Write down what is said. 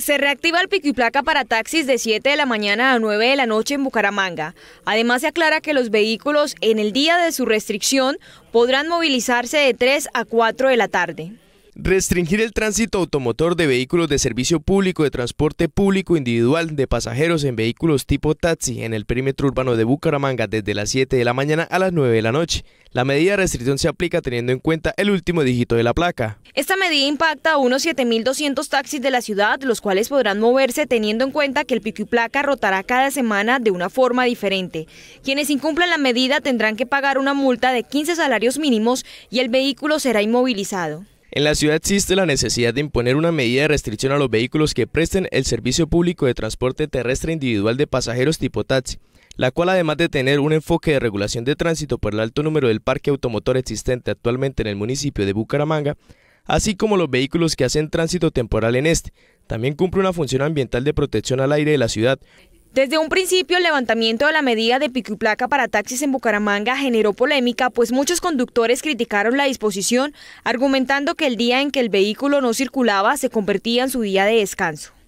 Se reactiva el pico placa para taxis de 7 de la mañana a 9 de la noche en Bucaramanga. Además se aclara que los vehículos en el día de su restricción podrán movilizarse de 3 a 4 de la tarde. Restringir el tránsito automotor de vehículos de servicio público, de transporte público individual, de pasajeros en vehículos tipo taxi en el perímetro urbano de Bucaramanga desde las 7 de la mañana a las 9 de la noche. La medida de restricción se aplica teniendo en cuenta el último dígito de la placa. Esta medida impacta a unos 7.200 taxis de la ciudad, los cuales podrán moverse teniendo en cuenta que el pico y placa rotará cada semana de una forma diferente. Quienes incumplan la medida tendrán que pagar una multa de 15 salarios mínimos y el vehículo será inmovilizado. En la ciudad existe la necesidad de imponer una medida de restricción a los vehículos que presten el servicio público de transporte terrestre individual de pasajeros tipo taxi, la cual además de tener un enfoque de regulación de tránsito por el alto número del parque automotor existente actualmente en el municipio de Bucaramanga, así como los vehículos que hacen tránsito temporal en este, también cumple una función ambiental de protección al aire de la ciudad, desde un principio, el levantamiento de la medida de pico y placa para taxis en Bucaramanga generó polémica, pues muchos conductores criticaron la disposición, argumentando que el día en que el vehículo no circulaba se convertía en su día de descanso.